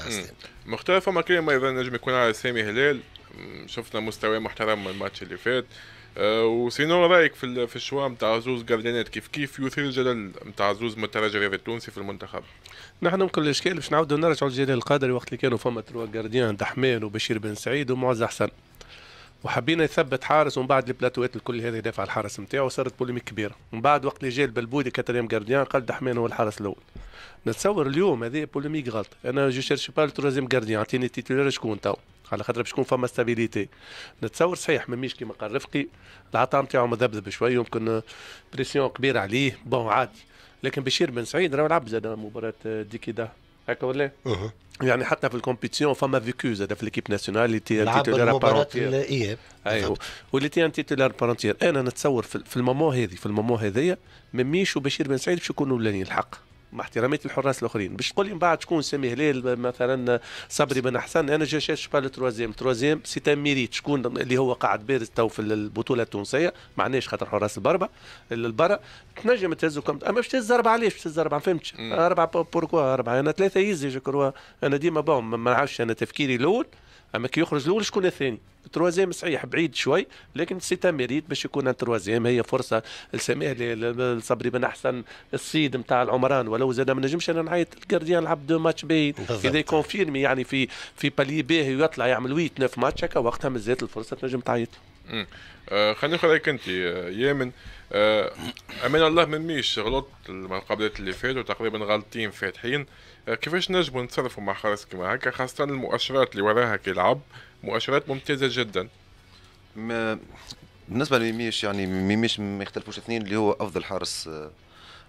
فلسطين مختلفة ما مكرم ايضا نجم يكون على سامي هلال شفنا مستوى محترم من الماتش اللي فات أه وسينو إيه رايك في في الشوا نتاع زوز جاردينات كيف كيف يثير الجدل نتاع زوز مترجي الرياضي التونسي في المنتخب نحن ممكن الاشكال باش نعاودوا نرجعوا لجلال القادر وقت اللي كانوا فما تروا جارديان دحمان وبشير بن سعيد ومعز حسن وحبينا يثبت حارس ومن بعد البلاتوات الكل هذا يدافع على الحارس نتاعو صارت بوليميك كبيره من بعد وقت اللي جا البلبودي كاتريم جارديان قال دحمان هو الحارس الاول نتصور اليوم هذه بوليميك غلط انا جو شيرش با التروازيام جارديان اعطيني تيتولير شكون تو على خاطر باش يكون فما ستابيليتي نتصور صحيح ماميش كيما قال رفقي العطاء نتاعو مذبذب شويه يمكن بريسيون كبيره عليه بون عادي لكن بشير بن سعيد راهو لعب زاد مباراه ديكيدا هكا ولا؟ يعني حتى في الكومبيتيسيون فما فيكو زاد في ليكيب ناسيونال اللي تي ان تيتولار بارونتيير ايوه واللي تي ان يعني تيتولار بارونتيير انا نتصور في المومون هذه في المومون هذايا مميش وبشير بن سعيد باش يكونوا الاولانيين الحق مع احترامي الحراس الاخرين باش تقول لي من بعد شكون سامي هلال مثلا صبري بن حسن انا جاشاش با تروازيام تروازيام سي ان ميريت شكون اللي هو قاعد بارز تو في البطوله التونسيه معناش خاطر حراس البربه البرا تنجم تهز اما باش تهز اربعه علاش باش تهز اربعه ما فهمتش اربعه بوركوا اربعه انا ثلاثه يزي جو انا ديما بون ما نعرفش انا تفكيري الاول اما كي يخرج الاول شكون الثاني التروازيام صحيح بعيد شوي لكن سي ميريت باش يكون التروازيام هي فرصه لسميح لصبري بن احسن الصيد نتاع العمران ولو زاد ما نجمش انا نعيط الكارديان لعب دو ماتش باين اذا كونفيرمي يعني في في بالي باهي ويطلع يعمل 8 9 ماتش هكا وقتها مازالت الفرصه تنجم تعيط آه، خلينا ناخذ رايك انت آه، يامن آه، امان الله من ميش غلط المقابلات اللي فاتوا تقريبا غلطين فاتحين كيفاش نجموا نتصرفوا مع حارس كما هكا خاصة المؤشرات اللي وراها كيلعب مؤشرات ممتازة جدا ما بالنسبة لميميش يعني ميميش ما يختلفوش اثنين اللي هو أفضل حارس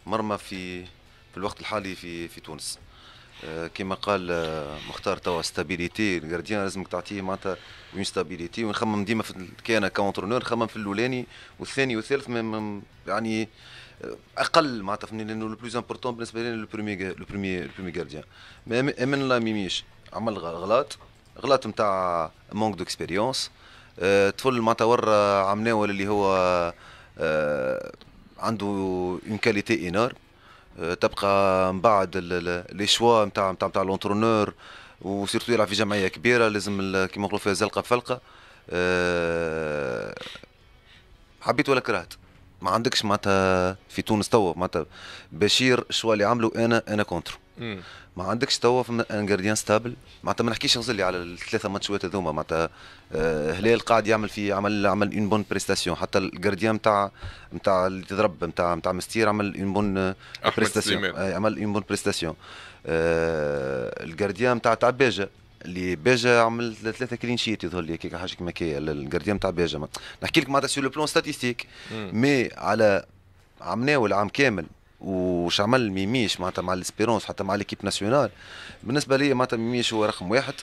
مرمى في في الوقت الحالي في في تونس آه، كما قال آه، مختار توا ستابيليتي الجارديان لازمك تعطيه معناتها اون ستابيليتي ونخمم ديما في كان كونترونور نخمم في الاولاني والثاني والثالث يعني آه، اقل معناتها فهمني لانه لو بلوز امبورتون بالنسبه لي لو برومي لو برومي لو برومي جارديان امن لا ميميش عمل غلط غلط نتاع مونك دوكسبيريونس طفل معناتها ورا عمناول اللي هو عنده اون كاليتي انورم تبقى من بعد لي شوا نتاع نتاع نتاع لونترونور وسيرتو يلعب في جمعيه كبيره لازم كيما نقولوا فيها زلقه فلقه آه، حبيت ولا كرهت ما عندكش معناتها في تونس توا معناتها بشير شوا اللي عملوا انا انا كونترو ما عندكش توا ان جارديان ستابل معناتها ما نحكيش نغزل لي على الثلاثه ماتشات هذوما معناتها آه، هلال قاعد يعمل في عمل عمل اون بون بريستاسيون حتى الجارديان نتاع نتاع اللي تضرب نتاع نتاع مستير عمل اون بون بريستاسيون عمل اون بون بريستاسيون الجارديان نتاع تاع باجا اللي باجا عمل ثلاثه كلين شيت يظهر لي كيك حاجه كيما كي الجارديان تاع باجا نحكي لك معناتها سور لو بلون ستاتيستيك مي على عمناول ناول عام كامل وش عمل ميميش معناتها مع الاسبيرونس حتى مع ليكيب ناسيونال بالنسبه لي معناتها ميميش هو رقم واحد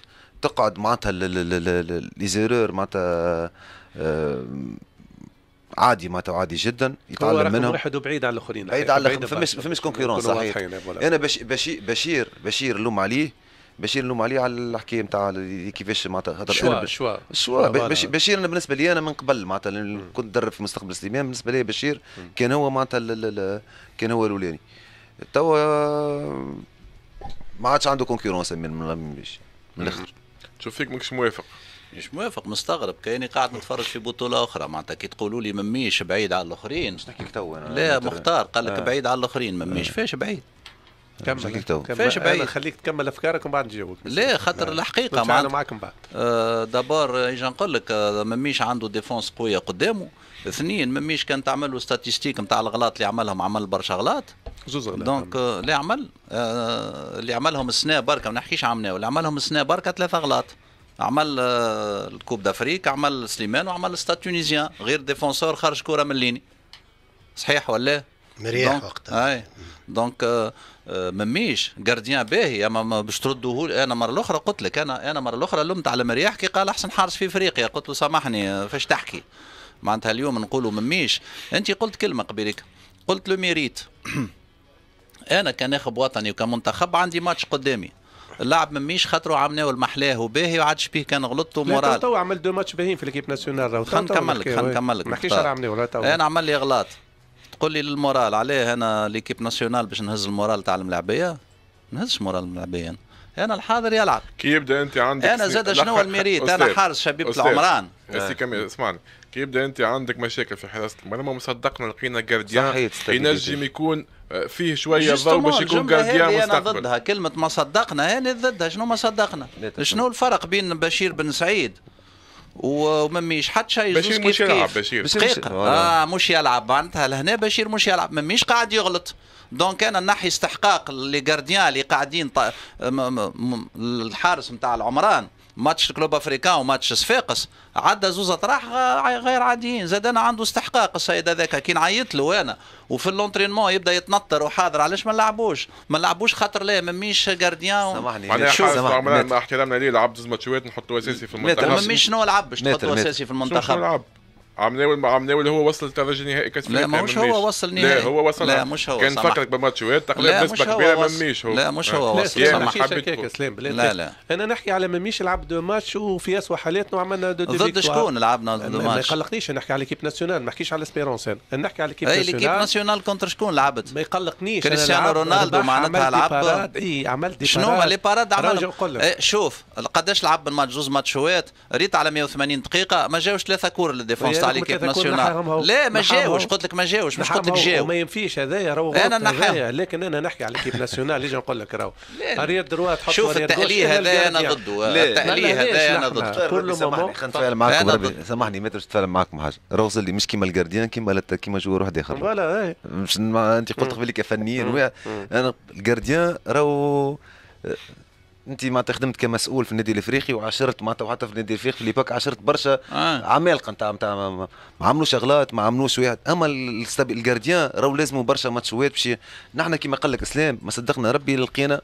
تقعد معناتها لي زيرور معناتها آه، عادي معناتها عادي جدا يتعلم منهم واحد وبعيد على الاخرين بعيد على الاخرين فمش فمش كونكورونس صحيح يعني، انا بشير بشير بشير لوم عليه باش نلوم عليه على الحكايه نتاع كيفاش معناتها خاطر شوا شوا شوا بشير انا بالنسبه لي انا من قبل معناتها كنت درب في مستقبل سليمان بالنسبه لي بشير كان هو معناتها كان هو الاولاني توا ما عادش عنده كونكورونس من من الاخر تشوف فيك ماكش موافق مش موافق مستغرب كاني قاعد نتفرج في بطوله اخرى معناتها كي تقولوا لي مميش بعيد على الاخرين شنو نحكيك تو لا مختار قال لك آه. بعيد على الاخرين مميش آه. فاش بعيد كمل كمل فاش باين خليك تكمل افكارك ومن بعد نجاوبك لا خاطر آه. الحقيقه معاك من بعد آه، دابور ايجا آه، نقول لك آه مميش عنده ديفونس قويه قدامه اثنين مميش كان تعمل له ستاتيستيك نتاع الغلط اللي عملهم عمل برشا غلط زوز غلط دونك اللي عمل اللي عملهم السنه بركه ما نحكيش عمناه اللي عملهم السنه بركه ثلاثه غلط عمل الكوب دافريك عمل سليمان وعمل ستات تونيزيان غير ديفونسور خرج كره من ليني صحيح ولا مريح وقتها اي دونك مميش جارديان باهي اما باش تردوه انا مره اخرى قلت لك انا انا مره اخرى لمت على مريح كي قال احسن حارس في افريقيا قلت له سامحني فاش تحكي معناتها اليوم نقولوا مميش انت قلت كلمه قبيلك قلت له ميريت انا كناخب وطني وكمنتخب عندي ماتش قدامي اللاعب مميش خاطرو عملناه المحلاه وباهي وعادش بيه كان غلطته ومورال تو عمل دو ماتش باهيين في ليكيب ناسيونال خلينا نكمل لك خلينا نكمل لك ما حكيش طيب. انا عمل لي غلط تقول لي المورال عليه انا ليكيب ناسيونال باش نهز المورال تاع الملاعبيه نهزش مورال الملاعبيه انا الحاضر يلعب كي يبدا انت عندك انا زاد شنو الميريت انا حارس شبيبه العمران سي آه. كمال اسمعني كي يبدا انت عندك مشاكل في حراسه المرمى مصدقنا لقينا جارديان ينجم يكون آه، فيه شويه ضوء باش يكون جارديان مستقبل انا ضدها كلمه ما صدقنا انا ضدها شنو ما صدقنا شنو الفرق بين بشير بن سعيد وما ميش حتى شيء بشير مش يلعب بشير دقيقة اه مش يلعب معناتها لهنا بشير مش يلعب ما ميش قاعد يغلط دونك انا نحي استحقاق لي جارديان اللي قاعدين الحارس نتاع العمران ماتش كلوب افريكان وماتش صفاقس عدى زوز اطراح غير عاديين زاد انا عنده استحقاق السيد هذاك كي نعيط له انا وفي اللونترينمون يبدا يتنطر وحاضر علاش ما نلعبوش ما نلعبوش خاطر لا ماميش جارديان و... سامحني مع احترامنا ليه لعب زوز ماتشات نحطوا اساسي في المنتخب ماميش شنو لعبش باش تحطوا اساسي في المنتخب عم ناول عم ناول هو وصل لدرجه نهائي كاس لا ما مش هو وصل نهائي لا هو وصل لا مش هو كان فكرك بماتشوات تقريبا نسبه كبيره مميش هو لا مش هو وصل لا مش حبيتش لا لا انا نحكي على مميش لعب دو ماتش وفي اسوء حالاتنا وعملنا دو ضد شكون لعبنا دو ماتش ما يقلقنيش نحكي على ليكيب ناسيونال ما نحكيش على سبيرونس انا نحكي على ليكيب ناسيونال ليكيب ناسيونال كونتر شكون لعبت ما يقلقنيش كريستيانو رونالدو معناتها لعب اي عملت شنو هما لي باراد عملهم شوف قداش لعب بالماتش زوز جوز ماتشوات ريت على 180 دقيقه ما جاوش ثلاثه كور للديفونس تاع ليكيب ناسيونال لا ما جاوش قلت لك ما جاوش مش قلت لك جاو ما ينفيش هذايا راهو انا نحاهم لكن انا نحكي على ليكيب ناسيونال نجي نقول لك راهو اريد دروا تحط شوف التأليه هذا انا ضده التأليه هذا انا ضده كل سامحني معاكم سامحني ما تبش تتفاهم معاكم حاجه راهو لي مش كيما الجارديان كيما كيما جوار واحد اخر فوالا إيه. مش انت قلت قبل كفنيين انا الجارديان راهو انت معناتها خدمت كمسؤول في النادي الافريقي وعاشرت معناتها حتى في النادي الافريقي في ليباك عاشرت برشا آه. عمالقه نتاع نتاع ما عملوش اغلاط ما عملوش واحد اما الجارديان راهو لازموا برشا ماتشوات باش نحن كيما قال لك اسلام ما صدقنا ربي لقينا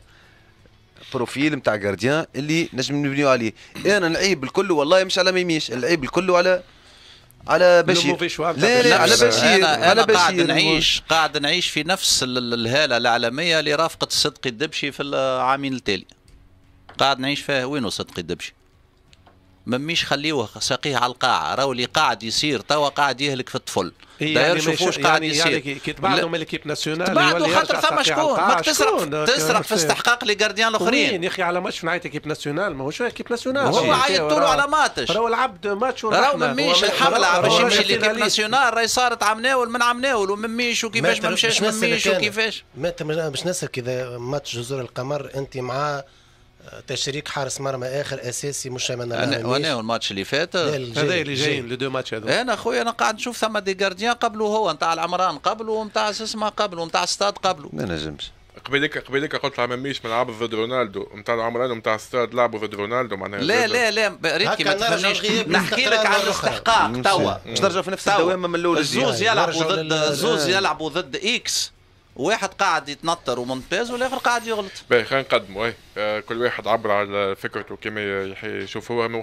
بروفيل نتاع جارديان اللي نجم نبنيو عليه انا العيب الكل والله مش على ميميش العيب الكل على على بشير لا لا على بشير أنا, أنا على بشير قاعد نعيش قاعد نعيش في نفس الهاله العالميه اللي رافقت صدقي الدبشي في العامين التالي قاعد نعيش فيه وين صدقي الدبشي مميش خليوه ساقيه على القاعة راهو اللي قاعد يصير توا قاعد يهلك في الطفل داير يشوفوش يعني قاعد يعني يصير يعني كي تبعدوا من ليكيب ناسيونال تبعدوا خاطر ثم شكون ما تسرق تسرق في استحقاق لي الاخرين الاخرين يا اخي على ماتش نعيط كيب ناسيونال ماهوش كيب ناسيونال هو عيطوا له على ماتش راهو العبد ماتش راهو مميش الحمله باش يمشي ليكيب ناسيونال راهي صارت ناول من ناول ومميش وكيفاش ما مشاش مميش وكيفاش باش نسالك اذا ماتش جزر القمر انت معاه تشريك حارس مرمى اخر اساسي مش انا انا وانا الماتش اللي فات هذا اللي جاي لو دو ماتش هذو انا خويا انا قاعد نشوف ثم دي جارديان قبله هو نتاع العمران قبله ونتاع شو اسمه قبله ونتاع ستاد قبله ما نجمش قبيلك قبيلك قلت لها من لعب ضد رونالدو نتاع العمران نتاع ستاد لعبوا ضد رونالدو معناها لا لا لا ريتكي ما تفهمنيش نحكي لك عن الاستحقاق توا باش نرجعوا في نفس الدوامه من الاول الزوز يلعبوا ضد الزوز يلعبوا ضد اكس واحد قاعد يتنطر ومونتاز والاخر قاعد يغلط. باهي خلينا نقدموا إيه. آه، كل واحد عبر على فكرته كما يشوفوها من